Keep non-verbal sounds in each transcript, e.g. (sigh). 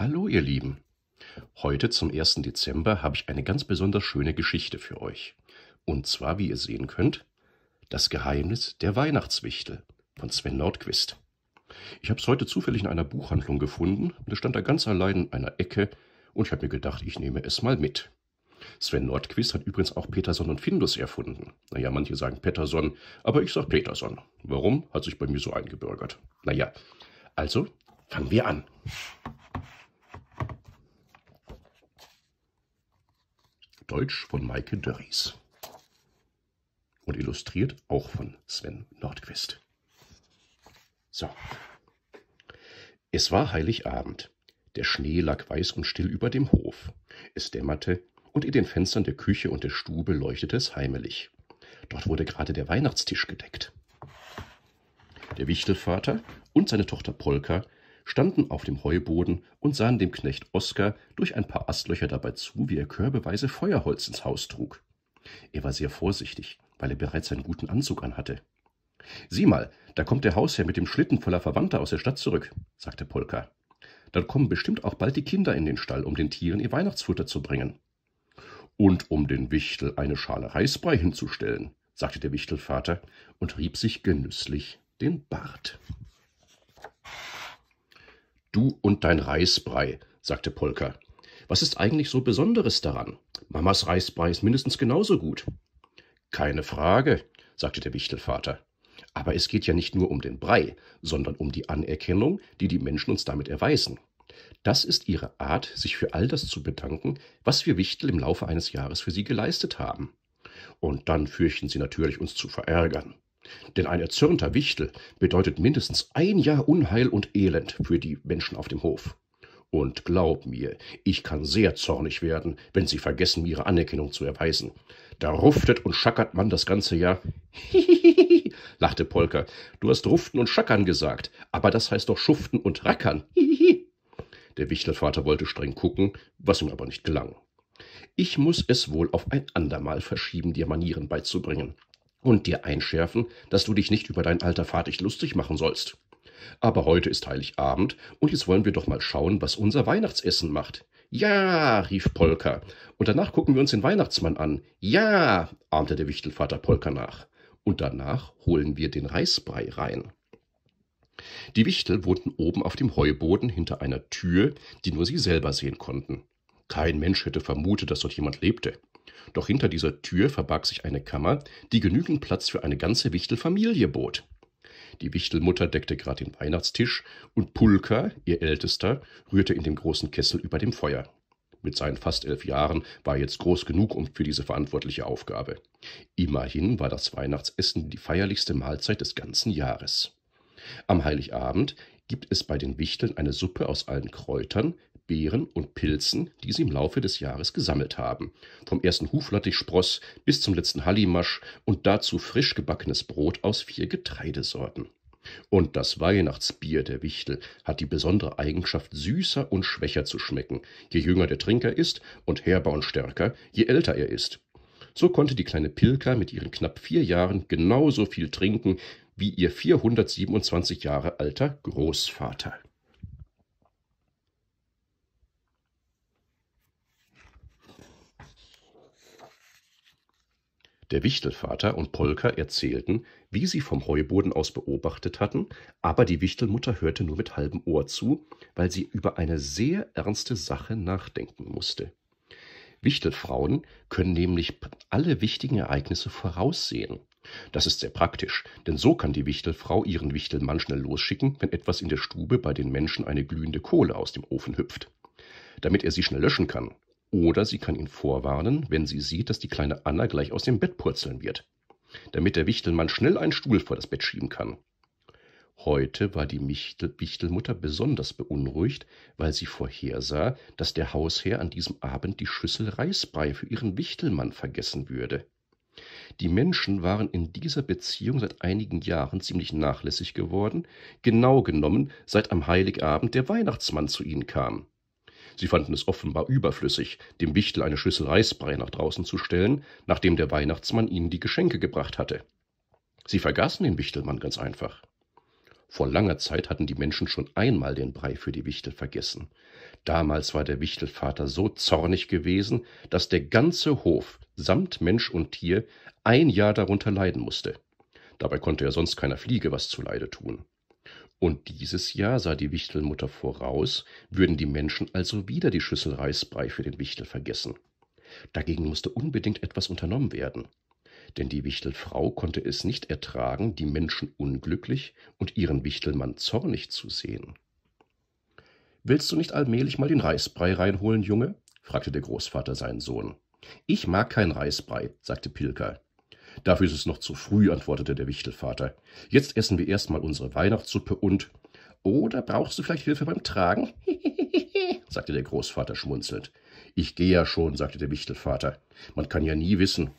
Hallo ihr Lieben. Heute zum 1. Dezember habe ich eine ganz besonders schöne Geschichte für euch. Und zwar, wie ihr sehen könnt, Das Geheimnis der Weihnachtswichtel von Sven Nordquist. Ich habe es heute zufällig in einer Buchhandlung gefunden und es stand da ganz allein in einer Ecke und ich habe mir gedacht, ich nehme es mal mit. Sven Nordquist hat übrigens auch Peterson und Findus erfunden. Naja, manche sagen Peterson, aber ich sage Peterson. Warum? Hat sich bei mir so eingebürgert. Naja, also fangen wir an. Deutsch von Maike Dörries. Und illustriert auch von Sven Nordquist. So. Es war Heiligabend. Der Schnee lag weiß und still über dem Hof. Es dämmerte und in den Fenstern der Küche und der Stube leuchtete es heimelig. Dort wurde gerade der Weihnachtstisch gedeckt. Der Wichtelvater und seine Tochter Polka standen auf dem Heuboden und sahen dem Knecht Oskar durch ein paar Astlöcher dabei zu, wie er körbeweise Feuerholz ins Haus trug. Er war sehr vorsichtig, weil er bereits einen guten Anzug anhatte. Sieh mal, da kommt der Hausherr mit dem Schlitten voller Verwandter aus der Stadt zurück, sagte Polka. Dann kommen bestimmt auch bald die Kinder in den Stall, um den Tieren ihr Weihnachtsfutter zu bringen. Und um den Wichtel eine Schale Reisbrei hinzustellen, sagte der Wichtelvater und rieb sich genüsslich den Bart. Du und dein Reisbrei, sagte Polka. Was ist eigentlich so Besonderes daran? Mamas Reisbrei ist mindestens genauso gut. Keine Frage, sagte der Wichtelvater. Aber es geht ja nicht nur um den Brei, sondern um die Anerkennung, die die Menschen uns damit erweisen. Das ist ihre Art, sich für all das zu bedanken, was wir Wichtel im Laufe eines Jahres für sie geleistet haben. Und dann fürchten sie natürlich, uns zu verärgern. Denn ein erzürnter Wichtel bedeutet mindestens ein Jahr Unheil und Elend für die Menschen auf dem Hof. Und glaub mir, ich kann sehr zornig werden, wenn sie vergessen, mir ihre Anerkennung zu erweisen. Da ruftet und schackert man das ganze Jahr. Hihihihi, (laughs) lachte Polka. Du hast ruften und schackern gesagt, aber das heißt doch schuften und rackern. Hihihi. (laughs) Der Wichtelvater wollte streng gucken, was ihm aber nicht gelang. Ich muß es wohl auf ein andermal verschieben, dir Manieren beizubringen und dir einschärfen, dass du dich nicht über dein Alter fatig lustig machen sollst. Aber heute ist Heiligabend und jetzt wollen wir doch mal schauen, was unser Weihnachtsessen macht. Ja, rief Polka. Und danach gucken wir uns den Weihnachtsmann an. Ja, ahmte der Wichtelvater Polka nach. Und danach holen wir den Reisbrei rein. Die Wichtel wohnten oben auf dem Heuboden hinter einer Tür, die nur sie selber sehen konnten. Kein Mensch hätte vermutet, dass dort jemand lebte. Doch hinter dieser Tür verbarg sich eine Kammer, die genügend Platz für eine ganze Wichtelfamilie bot. Die Wichtelmutter deckte gerade den Weihnachtstisch und Pulka, ihr Ältester, rührte in dem großen Kessel über dem Feuer. Mit seinen fast elf Jahren war er jetzt groß genug um für diese verantwortliche Aufgabe. Immerhin war das Weihnachtsessen die feierlichste Mahlzeit des ganzen Jahres. Am Heiligabend gibt es bei den Wichteln eine Suppe aus allen Kräutern, Beeren und Pilzen, die sie im Laufe des Jahres gesammelt haben. Vom ersten Huflattichspross bis zum letzten Hallimasch und dazu frisch gebackenes Brot aus vier Getreidesorten. Und das Weihnachtsbier der Wichtel hat die besondere Eigenschaft, süßer und schwächer zu schmecken, je jünger der Trinker ist und herber und stärker, je älter er ist. So konnte die kleine Pilka mit ihren knapp vier Jahren genauso viel trinken wie ihr 427 Jahre alter Großvater. Der Wichtelvater und Polka erzählten, wie sie vom Heuboden aus beobachtet hatten, aber die Wichtelmutter hörte nur mit halbem Ohr zu, weil sie über eine sehr ernste Sache nachdenken musste. Wichtelfrauen können nämlich alle wichtigen Ereignisse voraussehen. Das ist sehr praktisch, denn so kann die Wichtelfrau ihren Wichtelmann schnell losschicken, wenn etwas in der Stube bei den Menschen eine glühende Kohle aus dem Ofen hüpft. Damit er sie schnell löschen kann, oder sie kann ihn vorwarnen, wenn sie sieht, dass die kleine Anna gleich aus dem Bett purzeln wird, damit der Wichtelmann schnell einen Stuhl vor das Bett schieben kann. Heute war die Michtel Wichtelmutter besonders beunruhigt, weil sie vorhersah, dass der Hausherr an diesem Abend die Schüssel Reisbrei für ihren Wichtelmann vergessen würde. Die Menschen waren in dieser Beziehung seit einigen Jahren ziemlich nachlässig geworden, genau genommen seit am Heiligabend der Weihnachtsmann zu ihnen kam. Sie fanden es offenbar überflüssig, dem Wichtel eine Schüssel Reisbrei nach draußen zu stellen, nachdem der Weihnachtsmann ihnen die Geschenke gebracht hatte. Sie vergaßen den Wichtelmann ganz einfach. Vor langer Zeit hatten die Menschen schon einmal den Brei für die Wichtel vergessen. Damals war der Wichtelvater so zornig gewesen, dass der ganze Hof samt Mensch und Tier ein Jahr darunter leiden musste. Dabei konnte er sonst keiner Fliege was zuleide tun. Und dieses Jahr, sah die Wichtelmutter voraus, würden die Menschen also wieder die Schüssel Reisbrei für den Wichtel vergessen. Dagegen musste unbedingt etwas unternommen werden. Denn die Wichtelfrau konnte es nicht ertragen, die Menschen unglücklich und ihren Wichtelmann zornig zu sehen. Willst du nicht allmählich mal den Reisbrei reinholen, Junge? fragte der Großvater seinen Sohn. Ich mag keinen Reisbrei, sagte Pilker. Dafür ist es noch zu früh, antwortete der Wichtelvater. Jetzt essen wir erstmal unsere Weihnachtssuppe und. Oder brauchst du vielleicht Hilfe beim Tragen? (laughs) sagte der Großvater schmunzelnd. Ich gehe ja schon, sagte der Wichtelvater. Man kann ja nie wissen.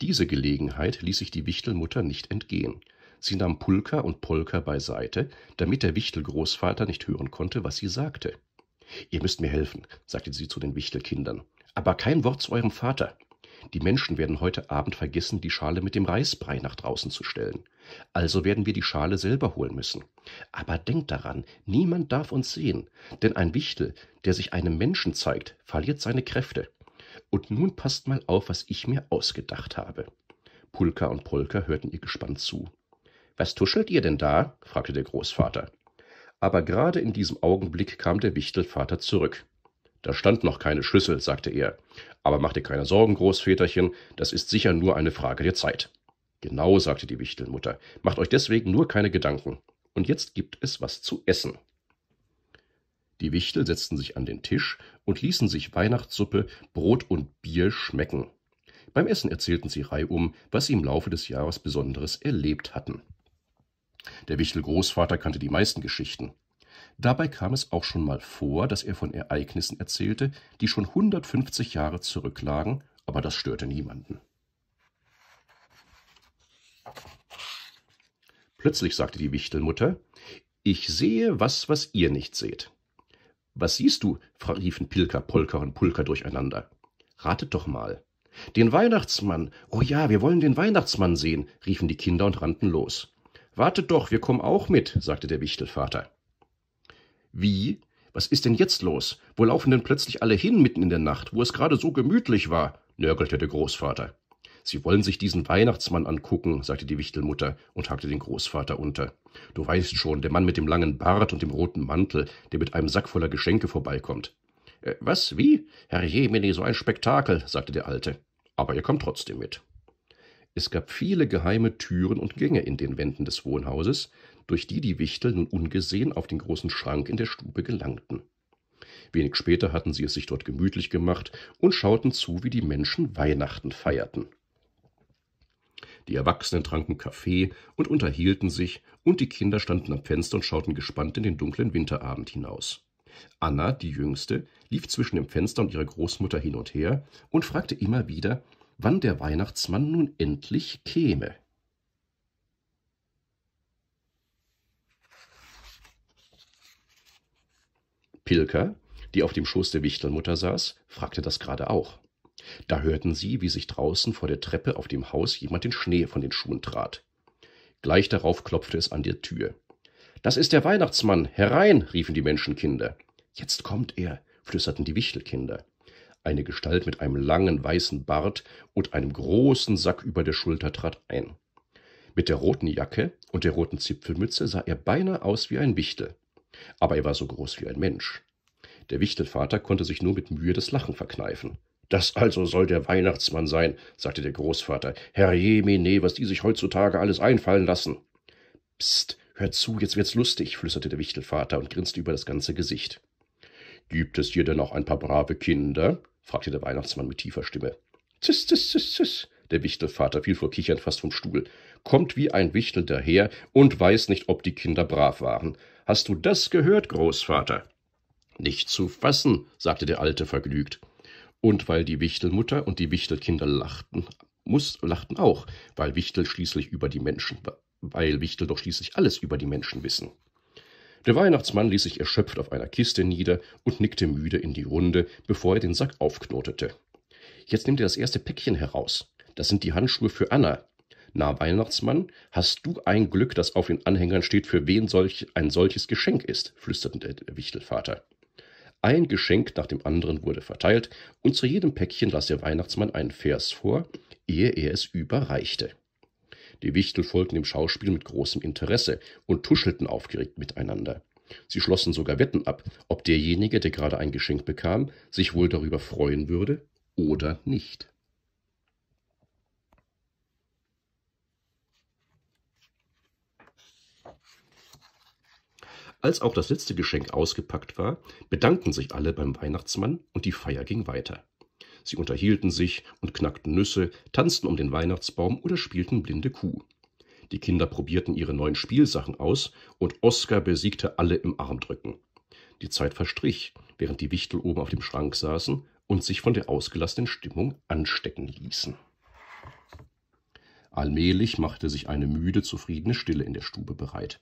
Diese Gelegenheit ließ sich die Wichtelmutter nicht entgehen. Sie nahm Pulka und Polka beiseite, damit der Wichtelgroßvater nicht hören konnte, was sie sagte. Ihr müsst mir helfen, sagte sie zu den Wichtelkindern. Aber kein Wort zu eurem Vater. Die Menschen werden heute Abend vergessen, die Schale mit dem Reisbrei nach draußen zu stellen. Also werden wir die Schale selber holen müssen. Aber denkt daran, niemand darf uns sehen, denn ein Wichtel, der sich einem Menschen zeigt, verliert seine Kräfte. Und nun passt mal auf, was ich mir ausgedacht habe. Pulka und Polka hörten ihr gespannt zu. Was tuschelt ihr denn da? fragte der Großvater aber gerade in diesem Augenblick kam der Wichtelvater zurück. Da stand noch keine Schlüssel, sagte er. Aber mach dir keine Sorgen, Großväterchen, das ist sicher nur eine Frage der Zeit. Genau, sagte die Wichtelmutter, macht euch deswegen nur keine Gedanken. Und jetzt gibt es was zu essen. Die Wichtel setzten sich an den Tisch und ließen sich Weihnachtssuppe, Brot und Bier schmecken. Beim Essen erzählten sie reihum, was sie im Laufe des Jahres Besonderes erlebt hatten. Der Wichtel-Großvater kannte die meisten Geschichten. Dabei kam es auch schon mal vor, dass er von Ereignissen erzählte, die schon 150 Jahre zurücklagen, aber das störte niemanden. Plötzlich sagte die Wichtelmutter, ich sehe was, was ihr nicht seht. Was siehst du? riefen Pilka, Polka und Pulka durcheinander. Ratet doch mal. Den Weihnachtsmann. Oh ja, wir wollen den Weihnachtsmann sehen, riefen die Kinder und rannten los. Wartet doch, wir kommen auch mit, sagte der Wichtelvater. Wie? Was ist denn jetzt los? Wo laufen denn plötzlich alle hin mitten in der Nacht, wo es gerade so gemütlich war? nörgelte der Großvater. Sie wollen sich diesen Weihnachtsmann angucken, sagte die Wichtelmutter und hakte den Großvater unter. Du weißt schon, der Mann mit dem langen Bart und dem roten Mantel, der mit einem Sack voller Geschenke vorbeikommt. Äh, was, wie? Herr Jemini, so ein Spektakel, sagte der Alte. Aber ihr kommt trotzdem mit. Es gab viele geheime Türen und Gänge in den Wänden des Wohnhauses, durch die die Wichtel nun ungesehen auf den großen Schrank in der Stube gelangten. Wenig später hatten sie es sich dort gemütlich gemacht und schauten zu, wie die Menschen Weihnachten feierten. Die Erwachsenen tranken Kaffee und unterhielten sich, und die Kinder standen am Fenster und schauten gespannt in den dunklen Winterabend hinaus. Anna, die Jüngste, lief zwischen dem Fenster und ihrer Großmutter hin und her und fragte immer wieder, wann der Weihnachtsmann nun endlich käme. Pilker, die auf dem Schoß der Wichtelmutter saß, fragte das gerade auch. Da hörten sie, wie sich draußen vor der Treppe auf dem Haus jemand den Schnee von den Schuhen trat. Gleich darauf klopfte es an der Tür. Das ist der Weihnachtsmann, herein, riefen die Menschenkinder. Jetzt kommt er, flüsterten die Wichtelkinder. Eine Gestalt mit einem langen weißen Bart und einem großen Sack über der Schulter trat ein. Mit der roten Jacke und der roten Zipfelmütze sah er beinahe aus wie ein Wichtel, aber er war so groß wie ein Mensch. Der Wichtelvater konnte sich nur mit Mühe das Lachen verkneifen. Das also soll der Weihnachtsmann sein, sagte der Großvater. Herr Jemine, was die sich heutzutage alles einfallen lassen. Psst, hör zu, jetzt wird's lustig, flüsterte der Wichtelvater und grinste über das ganze Gesicht. Gibt es hier denn auch ein paar brave Kinder? fragte der Weihnachtsmann mit tiefer Stimme. Zis, zis, zis, zis. Der Wichtelvater fiel vor Kichern fast vom Stuhl. Kommt wie ein Wichtel daher und weiß nicht, ob die Kinder brav waren. Hast du das gehört, Großvater? Nicht zu fassen, sagte der Alte vergnügt. Und weil die Wichtelmutter und die Wichtelkinder lachten, muß, lachten auch, weil Wichtel schließlich über die Menschen, weil Wichtel doch schließlich alles über die Menschen wissen. Der Weihnachtsmann ließ sich erschöpft auf einer Kiste nieder und nickte müde in die Runde, bevor er den Sack aufknotete. Jetzt nimmt er das erste Päckchen heraus. Das sind die Handschuhe für Anna. Na, Weihnachtsmann, hast du ein Glück, das auf den Anhängern steht, für wen solch ein solches Geschenk ist, flüsterte der Wichtelvater. Ein Geschenk nach dem anderen wurde verteilt, und zu jedem Päckchen las der Weihnachtsmann einen Vers vor, ehe er es überreichte. Die Wichtel folgten dem Schauspiel mit großem Interesse und tuschelten aufgeregt miteinander. Sie schlossen sogar Wetten ab, ob derjenige, der gerade ein Geschenk bekam, sich wohl darüber freuen würde oder nicht. Als auch das letzte Geschenk ausgepackt war, bedankten sich alle beim Weihnachtsmann und die Feier ging weiter. Sie unterhielten sich und knackten Nüsse, tanzten um den Weihnachtsbaum oder spielten blinde Kuh. Die Kinder probierten ihre neuen Spielsachen aus und Oskar besiegte alle im Armdrücken. Die Zeit verstrich, während die Wichtel oben auf dem Schrank saßen und sich von der ausgelassenen Stimmung anstecken ließen. Allmählich machte sich eine müde, zufriedene Stille in der Stube bereit.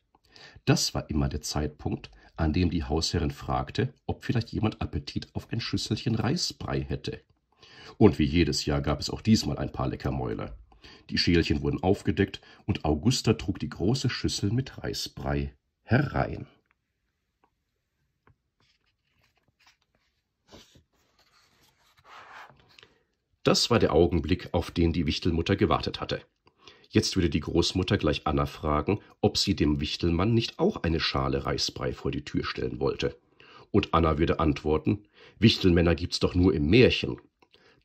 Das war immer der Zeitpunkt, an dem die Hausherrin fragte, ob vielleicht jemand Appetit auf ein Schüsselchen Reisbrei hätte. Und wie jedes Jahr gab es auch diesmal ein paar Leckermäuler. Die Schälchen wurden aufgedeckt und Augusta trug die große Schüssel mit Reisbrei herein. Das war der Augenblick, auf den die Wichtelmutter gewartet hatte. Jetzt würde die Großmutter gleich Anna fragen, ob sie dem Wichtelmann nicht auch eine Schale Reisbrei vor die Tür stellen wollte. Und Anna würde antworten, Wichtelmänner gibt's doch nur im Märchen.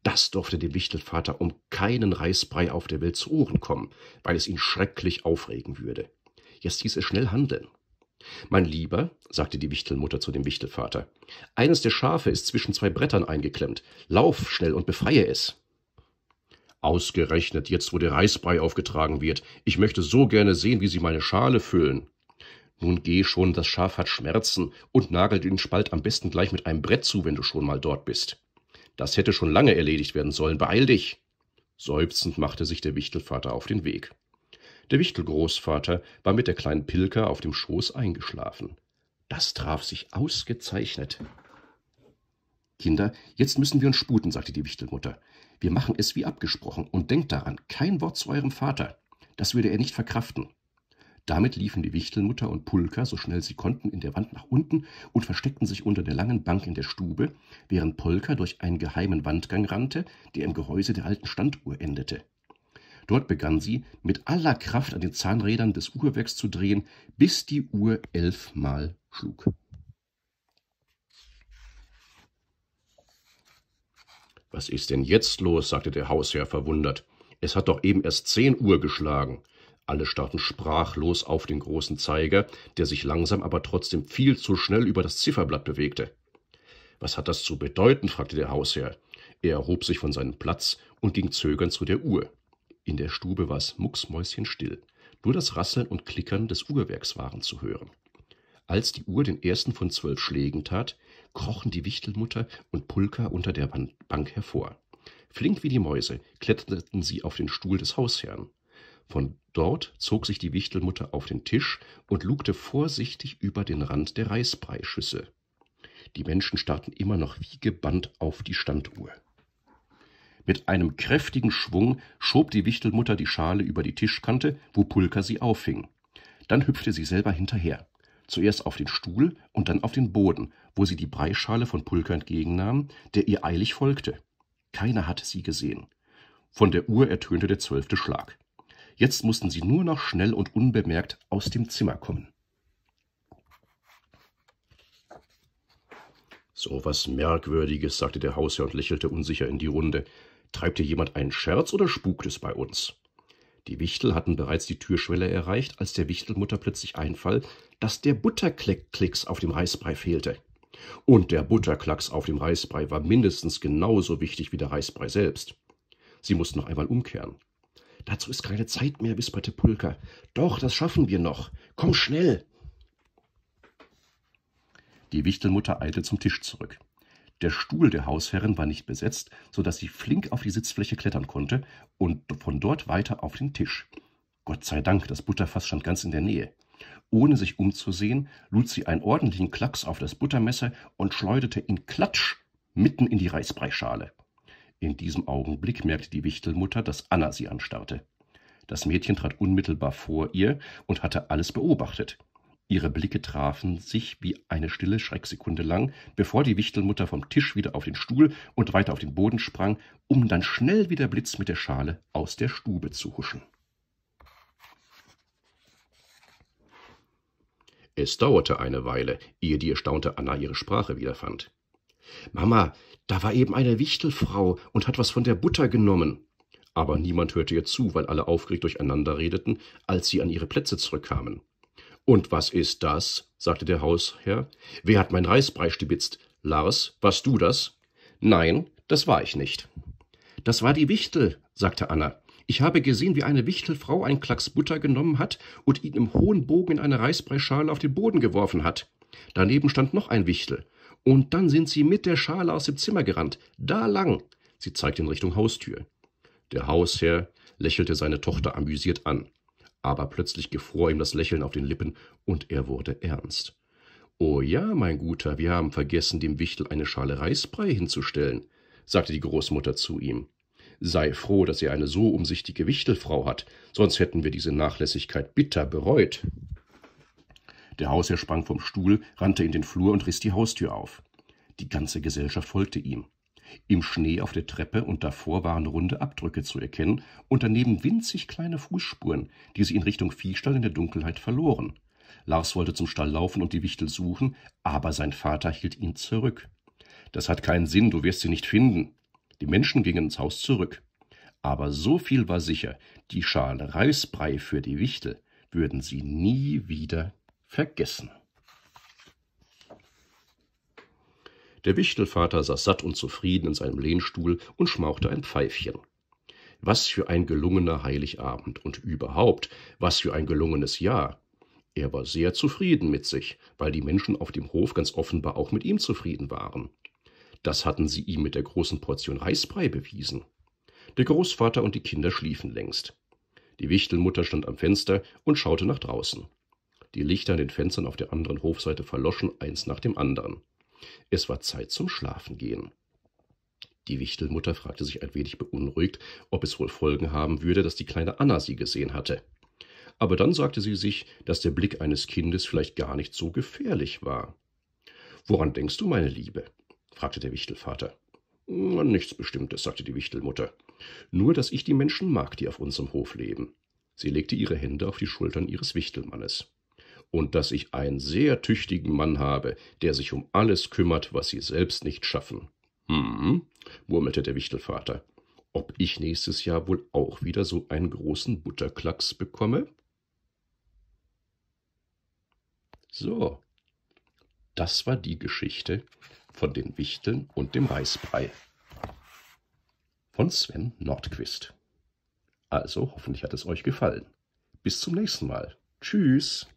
Das durfte dem Wichtelvater um keinen Reisbrei auf der Welt zu Ohren kommen, weil es ihn schrecklich aufregen würde. Jetzt hieß es schnell handeln. Mein Lieber, sagte die Wichtelmutter zu dem Wichtelvater, eines der Schafe ist zwischen zwei Brettern eingeklemmt. Lauf schnell und befreie es. Ausgerechnet jetzt, wo der Reisbrei aufgetragen wird. Ich möchte so gerne sehen, wie sie meine Schale füllen. Nun geh schon, das Schaf hat Schmerzen und nagel den Spalt am besten gleich mit einem Brett zu, wenn du schon mal dort bist. Das hätte schon lange erledigt werden sollen. Beeil dich! Seufzend machte sich der Wichtelvater auf den Weg. Der Wichtelgroßvater war mit der kleinen Pilker auf dem Schoß eingeschlafen. Das traf sich ausgezeichnet. Kinder, jetzt müssen wir uns sputen, sagte die Wichtelmutter. Wir machen es wie abgesprochen und denkt daran, kein Wort zu eurem Vater. Das würde er nicht verkraften. Damit liefen die Wichtelmutter und Pulka so schnell sie konnten in der Wand nach unten und versteckten sich unter der langen Bank in der Stube, während Polka durch einen geheimen Wandgang rannte, der im Gehäuse der alten Standuhr endete. Dort begann sie, mit aller Kraft an den Zahnrädern des Uhrwerks zu drehen, bis die Uhr elfmal schlug. Was ist denn jetzt los? sagte der Hausherr verwundert. Es hat doch eben erst zehn Uhr geschlagen. Alle starrten sprachlos auf den großen Zeiger, der sich langsam aber trotzdem viel zu schnell über das Zifferblatt bewegte. Was hat das zu bedeuten? fragte der Hausherr. Er erhob sich von seinem Platz und ging zögernd zu der Uhr. In der Stube war es mucksmäuschenstill. Nur das Rasseln und Klickern des Uhrwerks waren zu hören. Als die Uhr den ersten von zwölf Schlägen tat, krochen die Wichtelmutter und Pulka unter der Bank hervor. Flink wie die Mäuse kletterten sie auf den Stuhl des Hausherrn. Von dort zog sich die Wichtelmutter auf den Tisch und lugte vorsichtig über den Rand der Reisbreischüsse. Die Menschen starrten immer noch wie gebannt auf die Standuhr. Mit einem kräftigen Schwung schob die Wichtelmutter die Schale über die Tischkante, wo Pulka sie auffing. Dann hüpfte sie selber hinterher. Zuerst auf den Stuhl und dann auf den Boden, wo sie die Breischale von Pulka entgegennahm, der ihr eilig folgte. Keiner hatte sie gesehen. Von der Uhr ertönte der zwölfte Schlag. Jetzt mussten sie nur noch schnell und unbemerkt aus dem Zimmer kommen. So was Merkwürdiges, sagte der Hausherr und lächelte unsicher in die Runde. Treibt hier jemand einen Scherz oder spukt es bei uns? Die Wichtel hatten bereits die Türschwelle erreicht, als der Wichtelmutter plötzlich einfall, dass der Butterkleckklicks auf dem Reisbrei fehlte. Und der Butterklacks auf dem Reisbrei war mindestens genauso wichtig wie der Reisbrei selbst. Sie mussten noch einmal umkehren. Dazu ist keine Zeit mehr, wisperte Pulka. Doch, das schaffen wir noch. Komm schnell! Die Wichtelmutter eilte zum Tisch zurück. Der Stuhl der Hausherrin war nicht besetzt, so dass sie flink auf die Sitzfläche klettern konnte und von dort weiter auf den Tisch. Gott sei Dank, das Butterfass stand ganz in der Nähe. Ohne sich umzusehen, lud sie einen ordentlichen Klacks auf das Buttermesser und schleuderte ihn klatsch mitten in die Reisbreischale. In diesem Augenblick merkte die Wichtelmutter, dass Anna sie anstarrte. Das Mädchen trat unmittelbar vor ihr und hatte alles beobachtet. Ihre Blicke trafen sich wie eine stille Schrecksekunde lang, bevor die Wichtelmutter vom Tisch wieder auf den Stuhl und weiter auf den Boden sprang, um dann schnell wie der Blitz mit der Schale aus der Stube zu huschen. Es dauerte eine Weile, ehe die erstaunte Anna ihre Sprache wiederfand. Mama, da war eben eine Wichtelfrau und hat was von der Butter genommen. Aber niemand hörte ihr zu, weil alle aufgeregt durcheinander redeten, als sie an ihre Plätze zurückkamen. Und was ist das? sagte der Hausherr. Wer hat mein Reisbrei stibitzt? Lars, warst du das? Nein, das war ich nicht. Das war die Wichtel, sagte Anna. Ich habe gesehen, wie eine Wichtelfrau einen Klacks Butter genommen hat und ihn im hohen Bogen in eine Reisbreischale auf den Boden geworfen hat. Daneben stand noch ein Wichtel. Und dann sind sie mit der Schale aus dem Zimmer gerannt. Da lang. Sie zeigte in Richtung Haustür. Der Hausherr lächelte seine Tochter amüsiert an. Aber plötzlich gefror ihm das Lächeln auf den Lippen und er wurde ernst. Oh ja, mein Guter, wir haben vergessen, dem Wichtel eine Schale Reisbrei hinzustellen, sagte die Großmutter zu ihm. Sei froh, dass er eine so umsichtige Wichtelfrau hat, sonst hätten wir diese Nachlässigkeit bitter bereut. Der Hausherr sprang vom Stuhl, rannte in den Flur und riss die Haustür auf. Die ganze Gesellschaft folgte ihm. Im Schnee auf der Treppe und davor waren runde Abdrücke zu erkennen und daneben winzig kleine Fußspuren, die sie in Richtung Viehstall in der Dunkelheit verloren. Lars wollte zum Stall laufen und die Wichtel suchen, aber sein Vater hielt ihn zurück. Das hat keinen Sinn, du wirst sie nicht finden. Die Menschen gingen ins Haus zurück. Aber so viel war sicher, die Schale Reisbrei für die Wichtel würden sie nie wieder vergessen. Der Wichtelvater saß satt und zufrieden in seinem Lehnstuhl und schmauchte ein Pfeifchen. Was für ein gelungener Heiligabend und überhaupt, was für ein gelungenes Jahr. Er war sehr zufrieden mit sich, weil die Menschen auf dem Hof ganz offenbar auch mit ihm zufrieden waren. Das hatten sie ihm mit der großen Portion Reisbrei bewiesen. Der Großvater und die Kinder schliefen längst. Die Wichtelmutter stand am Fenster und schaute nach draußen. Die Lichter an den Fenstern auf der anderen Hofseite verloschen eins nach dem anderen. Es war Zeit zum Schlafengehen. Die Wichtelmutter fragte sich ein wenig beunruhigt, ob es wohl Folgen haben würde, dass die kleine Anna sie gesehen hatte. Aber dann sagte sie sich, dass der Blick eines Kindes vielleicht gar nicht so gefährlich war. Woran denkst du, meine Liebe? fragte der Wichtelvater. An hm, Nichts Bestimmtes, sagte die Wichtelmutter. Nur, dass ich die Menschen mag, die auf unserem Hof leben. Sie legte ihre Hände auf die Schultern ihres Wichtelmannes und dass ich einen sehr tüchtigen Mann habe, der sich um alles kümmert, was sie selbst nicht schaffen. Hm, murmelte der Wichtelvater. Ob ich nächstes Jahr wohl auch wieder so einen großen Butterklacks bekomme? So, das war die Geschichte von den Wichteln und dem Reisbrei. Von Sven Nordquist. Also, hoffentlich hat es euch gefallen. Bis zum nächsten Mal. Tschüss.